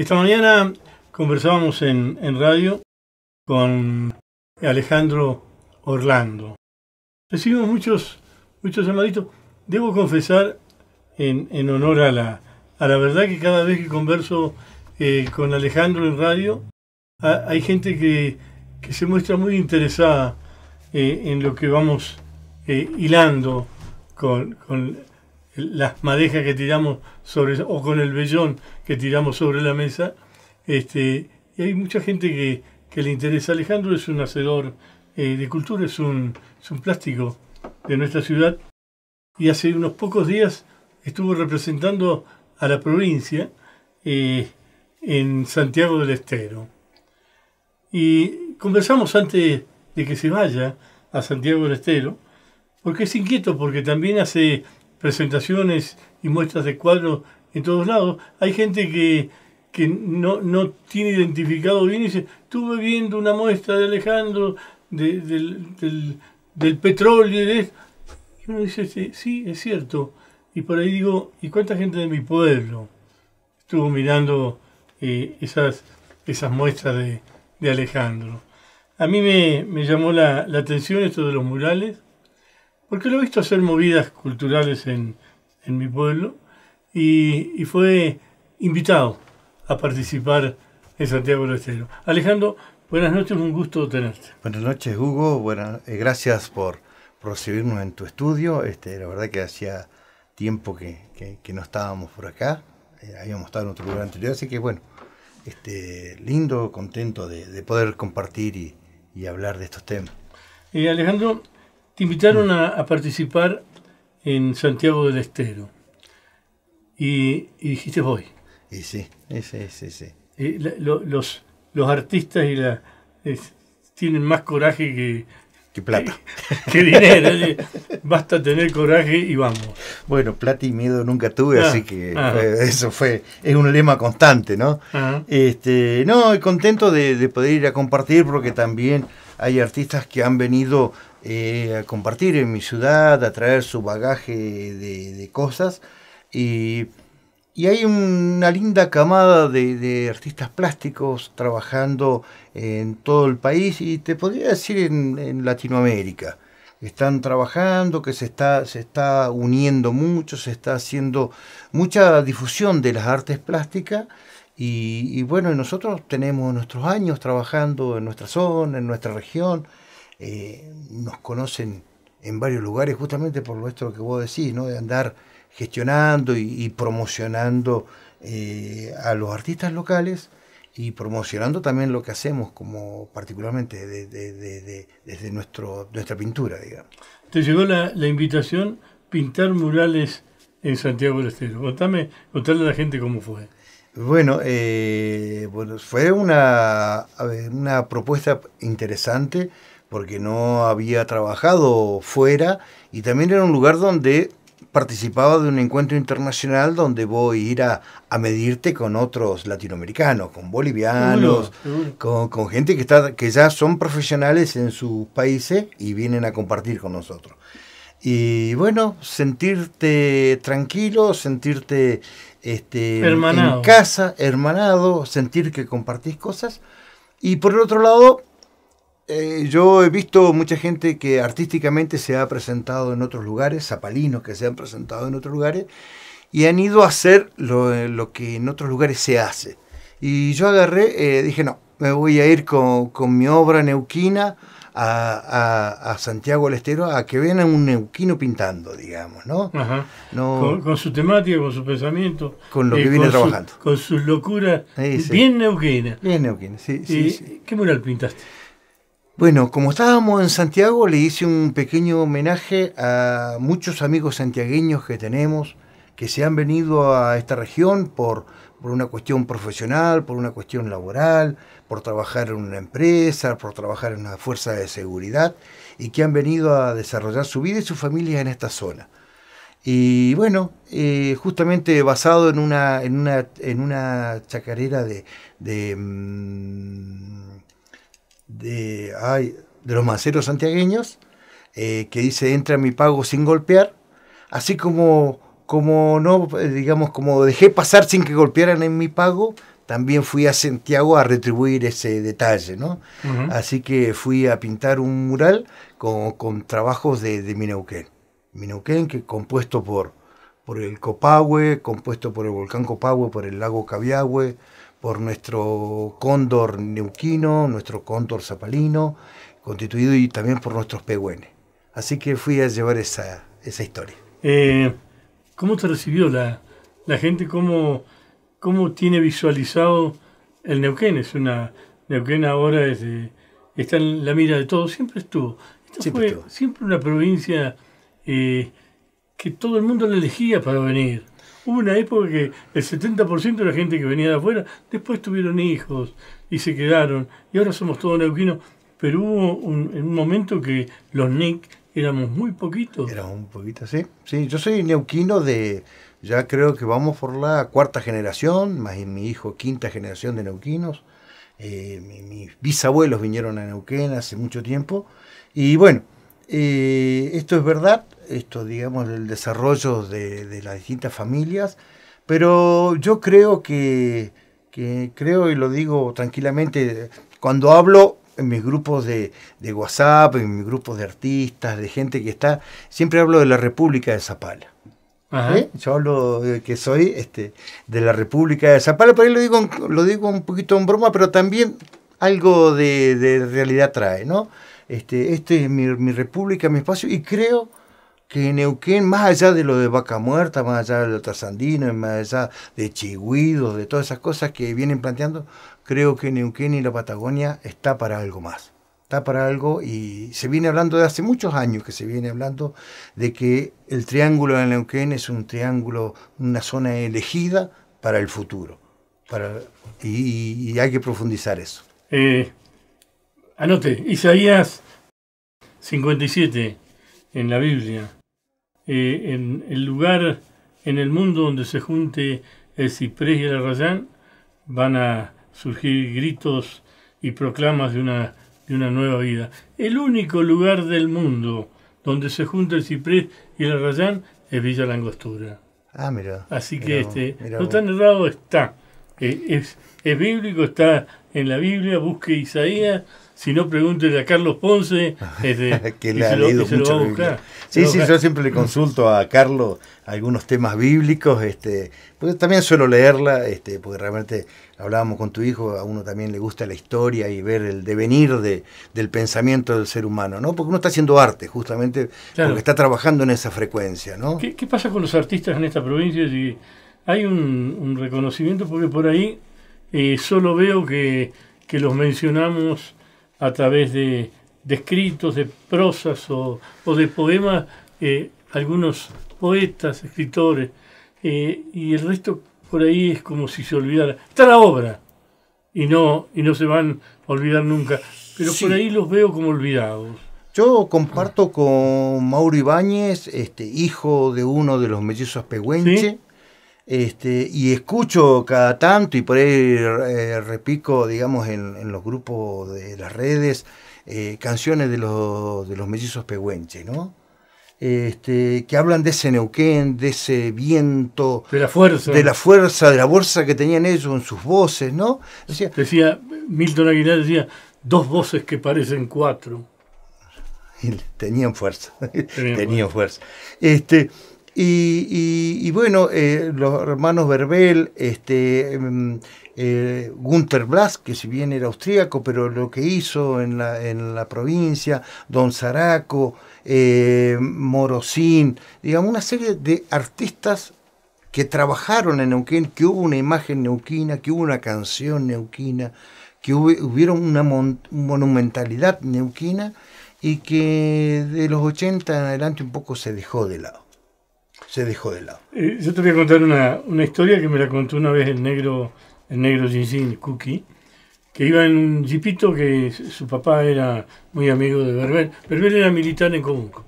Esta mañana conversábamos en, en radio con Alejandro Orlando. Recibimos muchos, muchos llamaditos. Debo confesar, en, en honor a la, a la verdad, que cada vez que converso eh, con Alejandro en radio, hay gente que, se muestra muy interesada eh, en lo que vamos eh, hilando con, con, las madejas que tiramos sobre, o con el vellón que tiramos sobre la mesa. Este, y hay mucha gente que, le interesa. Alejandro es un hacedor eh, de cultura, es un, es un plástico de nuestra ciudad. Y hace unos pocos días estuvo representando a la provincia eh, en Santiago del Estero. Y conversamos antes de que se vaya a Santiago del Estero, porque es inquieto, porque también hace presentaciones y muestras de cuadros en todos lados. Hay gente que, no, no tiene identificado bien y dice, estuve viendo una muestra de Alejandro, del, del, petróleo, de... y uno dice, sí, es cierto. Y por ahí digo, ¿y cuánta gente de mi pueblo estuvo mirando eh, esas, esas muestras de, Alejandro? A mí me, llamó la, la atención esto de los murales porque lo he visto hacer movidas culturales en, en mi pueblo y, fue invitado a participar en Santiago del Estero. Alejandro, buenas noches, un gusto tenerte. Buenas noches, Hugo. Eh, gracias por recibirnos en tu estudio. Este, la verdad que hacía tiempo que, no estábamos por acá, eh, habíamos estado en otro lugar anterior, así que bueno, este, lindo, contento de, poder compartir y, hablar de estos temas. Eh, Alejandro, te invitaron a, participar en Santiago del Estero. Y, dijiste voy. Y sí, sí. Eh, los, artistas tienen más coraje que, que plata. Que, dinero. Basta tener coraje y vamos. Bueno, plata y miedo nunca tuve, ah, así que ah. eso fue. Es un lema constante, ¿no? Ah. este, no, contento de, poder ir a compartir porque también hay artistas que han venido eh, a compartir en mi ciudad, a traer su bagaje de, cosas. Y, hay una linda camada de, artistas plásticos trabajando en todo el país y te podría decir en, Latinoamérica. Están trabajando, que se está, uniendo mucho, se está haciendo mucha difusión de las artes plásticas. y bueno, nosotros tenemos nuestros años trabajando en nuestra zona, en nuestra región. Eh, nos conocen en varios lugares justamente por esto que vos decís, ¿no? de andar gestionando y, promocionando eh, a los artistas locales y promocionando también lo que hacemos como particularmente desde nuestro, nuestra pintura, digamos. Te llegó la, la invitación pintar murales en Santiago del Estero. Contame, contarle a la gente cómo fue. Bueno, eh, bueno fue una, una propuesta interesante porque no había trabajado fuera y también era un lugar donde participaba de un encuentro internacional donde voy a ir a, medirte con otros latinoamericanos, con bolivianos, Con, gente que, está, que ya son profesionales en sus países y vienen a compartir con nosotros. Y bueno, sentirte tranquilo, sentirte este, en casa, hermanado, sentir que compartís cosas. Y por el otro lado, eh, yo he visto mucha gente que artísticamente se ha presentado en otros lugares, zapalinos que se han presentado en otros lugares, y han ido a hacer lo, eh, que en otros lugares se hace. Y yo agarré, eh, dije, no, me voy a ir con, mi obra neuquina a, Santiago del Estero a que vean un neuquino pintando, digamos, ¿no? con, su temática, con su pensamiento. Con lo que viene trabajando. con sus locura, Bien neuquina. Bien neuquina, sí, sí. ¿Qué mural pintaste? Bueno, como estábamos en Santiago, le hice un pequeño homenaje a muchos amigos santiagueños que tenemos, que se han venido a esta región por, una cuestión profesional, por una cuestión laboral, por trabajar en una empresa, por trabajar en una fuerza de seguridad, y que han venido a desarrollar su vida y su familia en esta zona. Y bueno, eh, justamente basado en una, en una, en una chacarera de, mm, de, de los maceros santiagueños, eh, que dice entra mi pago sin golpear, así como, como no, eh, digamos, como dejé pasar sin que golpearan en mi pago, también fui a Santiago a retribuir ese detalle, Así que fui a pintar un mural con, con trabajos de, de Mineuquén que compuesto por, por el Copahue, compuesto por el volcán Copahue, por el lago Caviahue, por nuestro cóndor neuquino, nuestro cóndor zapalino, constituido y también por nuestros pehuenes. Así que fui a llevar esa, esa historia. Eh, ¿Cómo te recibió la, gente? ¿Cómo, ¿Cómo, tiene visualizado el Neuquén? Es una Neuquén ahora es está en la mira de todos, siempre estuvo. Esta siempre fue siempre una provincia eh, que todo el mundo la elegía para venir. Hubo una época que el 70% de la gente que venía de afuera después tuvieron hijos y se quedaron. Y ahora somos todos neuquinos. Pero hubo un, momento que los NIC éramos muy poquitos. Éramos un poquito, sí. Sí, yo soy neuquino de, ya creo que vamos por la cuarta generación, más mi hijo quinta generación de neuquinos. Eh, mis bisabuelos vinieron a Neuquén hace mucho tiempo. Y bueno, eh, esto es verdad, esto digamos el desarrollo de, las distintas familias, pero yo creo que, creo y lo digo tranquilamente, cuando hablo en mis grupos de, WhatsApp, en mis grupos de artistas, de gente que está, siempre hablo de la República de Zapala. ¿Eh? Yo hablo que soy este, de la República de Zapala, por ahí lo digo, lo digo un poquito en broma, pero también algo de realidad trae, ¿no? este, este es mi, república, mi espacio, y creo que Neuquén, más allá de lo de Vaca Muerta, más allá de lo trasandino, más allá de Chihuidos, de todas esas cosas que vienen planteando, creo que Neuquén y la Patagonia está para algo más. Está para algo y se viene hablando de hace muchos años que se viene hablando de que el triángulo de Neuquén es un triángulo, una zona elegida para el futuro. Para, y, y hay que profundizar eso. Eh, Anote, Isaías 57 en la Biblia. Eh, en el lugar en el mundo donde se junte el ciprés y el arrayán, van a surgir gritos y proclamas de una, de una nueva vida. El único lugar del mundo donde se junta el ciprés y el arrayán es Villa Langostura. Ah, mira. Así que este, no tan errado está. Eh, es, es, bíblico, está en la Biblia, busque Isaías, si no pregúntele a Carlos Ponce, este, que le ha leído Sí, sí, yo siempre le consulto a Carlos algunos temas bíblicos, este, porque también suelo leerla, este, porque realmente hablábamos con tu hijo, a uno también le gusta la historia y ver el devenir de, del pensamiento del ser humano, ¿no? Porque uno está haciendo arte, justamente, porque está trabajando en esa frecuencia, ¿Qué, pasa con los artistas en esta provincia? hay un, reconocimiento porque por ahí eh, solo veo que, los mencionamos a través de, escritos, de prosas o, o de poemas, eh, algunos poetas, escritores, eh, y el resto por ahí es como si se olvidara. Está la obra y no, y no se van a olvidar nunca, pero por ahí los veo como olvidados. Yo comparto con Mauro Ibáñez, este, hijo de uno de los mellizos Pehuenche. Este, y escucho cada tanto y por ahí eh, repico, digamos, en, los grupos de las redes, eh, canciones de los, mellizos pehuenches, ¿no? Este, que hablan de ese Neuquén, de ese viento, de la fuerza, de la fuerza, de la fuerza que tenían ellos en sus voces, ¿no? Decía, Milton Aguilar decía dos voces que parecen cuatro. Tenían fuerza, tenían, fuerza. fuerza. Este, y, bueno, eh, los hermanos Verbel, este, mm, eh, Gunther Blas, que si bien era austríaco, pero lo que hizo en la, provincia, Don Zaraco, eh, Morosín, digamos, una serie de artistas que trabajaron en Neuquén, que hubo una imagen neuquina, que hubo una canción neuquina, que hubo, hubieron una monumentalidad neuquina y que de los 80 en adelante un poco se dejó de lado se dejó de lado. Eh, yo te voy a contar una, historia que me la contó una vez el negro, el negro Jinjin, Cookie, que iba en un jipito que su papá era muy amigo de Berbel. Berbel era militar en Comunco.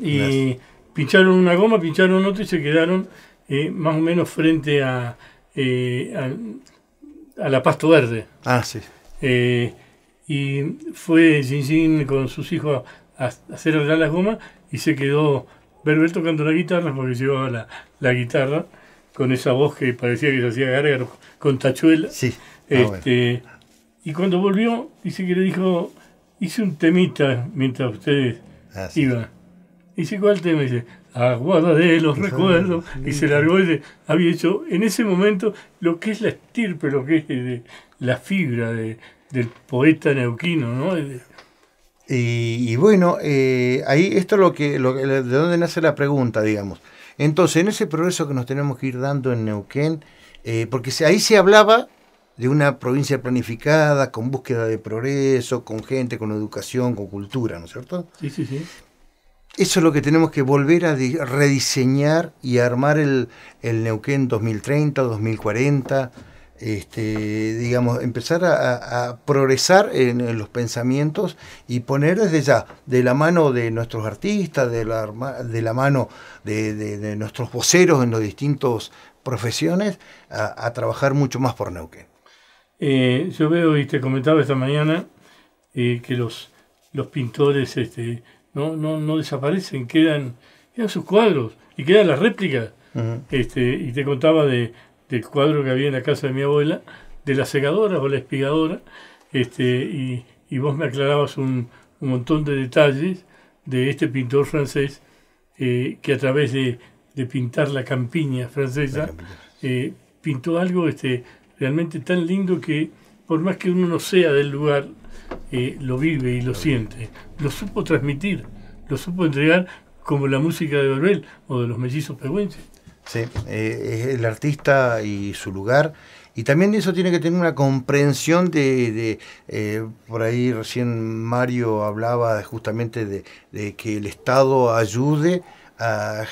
Y pincharon una goma, pincharon otra y se quedaron eh, más o menos frente a, eh, a, la Pasto Verde. Ah, sí. y fue Jinjin con sus hijos a, hacer hacer las gomas y se quedó ver tocando la guitarra, porque llevaba la, guitarra con esa voz que parecía que se hacía gárgaro con tachuela. Ah, este, Y cuando volvió, dice que le dijo, hice un temita mientras ustedes ah, iban. Dice, ¿cuál tema? Dice, Aguada de los recuerdos. Y se largó y había hecho en ese momento lo que es la estirpe, lo que es eh, de, la fibra del poeta neuquino, ¿no? Y, bueno, eh, ahí esto es lo que, de dónde nace la pregunta, digamos. Entonces, en ese progreso que nos tenemos que ir dando en Neuquén, eh, porque ahí se hablaba de una provincia planificada, con búsqueda de progreso, con gente, con educación, con cultura, ¿no es cierto? Sí, sí, sí. Eso es lo que tenemos que volver a rediseñar y armar el, el Neuquén 2030, 2040 este, digamos, empezar a, progresar en, los pensamientos y poner desde ya, de la mano de nuestros artistas, de la, de la mano de, nuestros voceros en los distintos profesiones, a, trabajar mucho más por Neuquén. Eh, yo veo, y te comentaba esta mañana, eh, que los, los pintores este, no, no, desaparecen, quedan, sus cuadros y quedan las réplicas. este, y te contaba de, el cuadro que había en la casa de mi abuela, de la segadora o la espigadora, este, y, vos me aclarabas un, montón de detalles de este pintor francés eh, que a través de, pintar la campiña francesa eh, pintó algo este, realmente tan lindo que por más que uno no sea del lugar, eh, lo vive y lo siente. Lo supo transmitir, lo supo entregar como la música de Babel o de los mellizos pehuenses. Sí, eh, es el artista y su lugar. Y también eso tiene que tener una comprensión de, eh, por ahí recién Mario hablaba justamente de, que el Estado ayude a,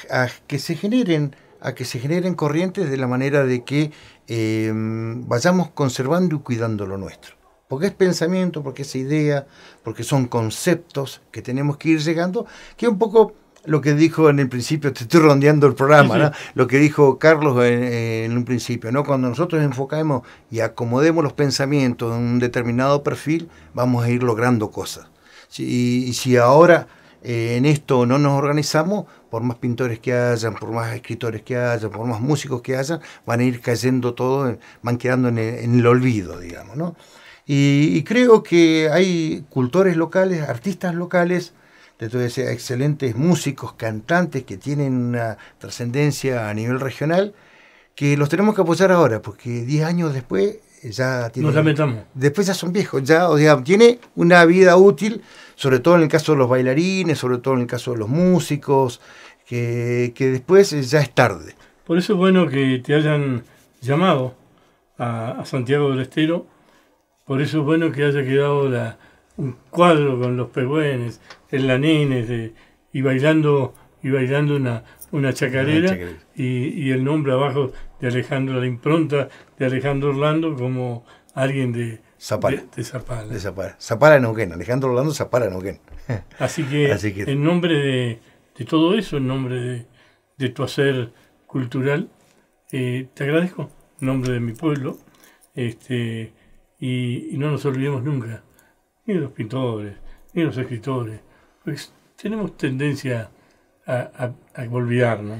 que se generen a que se generen corrientes de la manera de que eh, vayamos conservando y cuidando lo nuestro. Porque es pensamiento, porque es idea, porque son conceptos que tenemos que ir llegando, que un poco lo que dijo en el principio, te estoy rondeando el programa, lo que dijo Carlos en, un principio, ¿no? cuando nosotros enfocamos y acomodemos los pensamientos en un determinado perfil, vamos a ir logrando cosas. y si ahora eh, en esto no nos organizamos, por más pintores que hayan, por más escritores que hayan, por más músicos que hayan, van a ir cayendo todo, van quedando en el, olvido, digamos. ¿no? y creo que hay cultores locales, artistas locales, de todos esos excelentes músicos, cantantes que tienen una trascendencia a nivel regional, que los tenemos que apoyar ahora, porque 10 años después ya tienen... Nos después ya son viejos, ya, o tiene una vida útil, sobre todo en el caso de los bailarines, sobre todo en el caso de los músicos, que, después ya es tarde. Por eso es bueno que te hayan llamado a, a Santiago del Estero, por eso es bueno que haya quedado la un cuadro con los pehuenes, el lanines de, eh, y bailando y bailando una, una chacarera, y, el nombre abajo de Alejandro, la impronta de Alejandro Orlando como alguien de Zapala. De, Zapala. Zapala. Alejandro Orlando Zapala Neuquén. Así que, Así que... en nombre de, de, todo eso, en nombre de, de tu hacer cultural, eh, te agradezco, en nombre de mi pueblo, este, y no nos olvidemos nunca ni los pintores, ni los escritores. Pues tenemos tendencia a, a, olvidarnos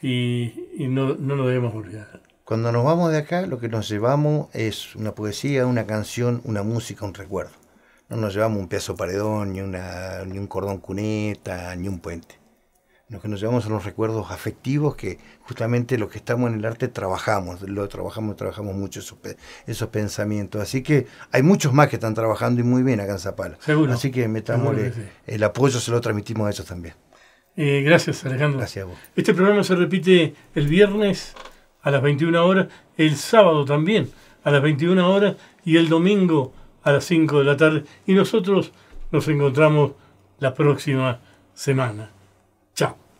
y, y no, no lo debemos olvidar. Cuando nos vamos de acá, lo que nos llevamos es una poesía, una canción, una música, un recuerdo. No nos llevamos un pedazo paredón, ni, una, ni un cordón cuneta, ni un puente que nos llevamos a los recuerdos afectivos que justamente los que estamos en el arte trabajamos, lo trabajamos, trabajamos mucho esos, pensamientos. Así que hay muchos más que están trabajando y muy bien acá en Zapala. Seguro. Así que metámosle el apoyo, se lo transmitimos a ellos también. Eh, gracias, Alejandro. Gracias a vos. Este programa se repite el viernes a las 21 horas, el sábado también a las 21 horas y el domingo a las 5 de la tarde. Y nosotros nos encontramos la próxima semana. Chao.